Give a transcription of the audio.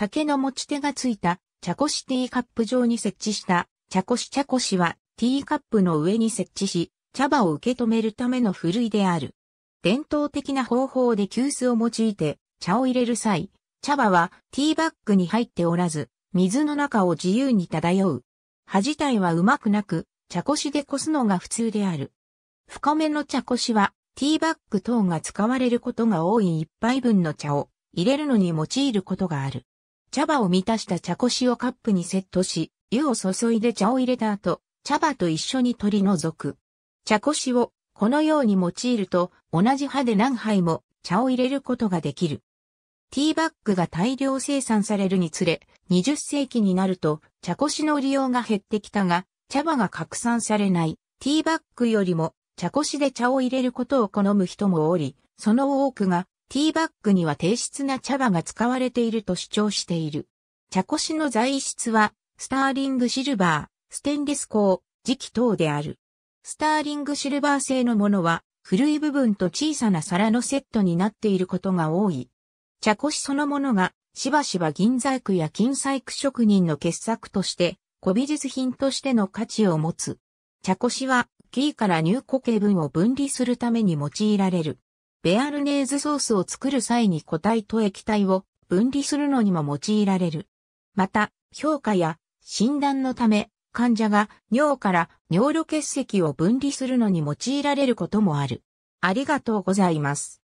竹の持ち手がついた、茶こしティーカップ状に設置した、茶こし茶こしは、ティーカップの上に設置し、茶葉を受け止めるためのふるいである。伝統的な方法で急須を用いて、茶を入れる際、茶葉はティーバッグに入っておらず、水の中を自由に漂う。葉自体はうまくなく、茶こしでこすのが普通である。深めの茶こしは、ティーバッグ等が使われることが多い一杯分の茶を入れるのに用いることがある。茶葉を満たした茶こしをカップにセットし、湯を注いで茶を入れた後、茶葉と一緒に取り除く。茶こしをこのように用いると同じ葉で何杯も茶を入れることができる。ティーバッグが大量生産されるにつれ、20世紀になると茶こしの利用が減ってきたが、茶葉が拡散されないティーバッグよりも茶こしで茶を入れることを好む人もおり、その多くがティーバッグには低質な茶葉が使われていると主張している。茶こしの材質は、スターリングシルバー、ステンレス鋼、磁器等である。スターリングシルバー製のものは、古い部分と小さな皿のセットになっていることが多い。茶こしそのものが、しばしば銀細工や金細工職人の傑作として、古美術品としての価値を持つ。茶こしは、キーから入庫形分を分離するために用いられる。ベアルネーズソースを作る際に固体と液体を分離するのにも用いられる。また、評価や診断のため、患者が尿から尿路結石を分離するのに用いられることもある。ありがとうございます。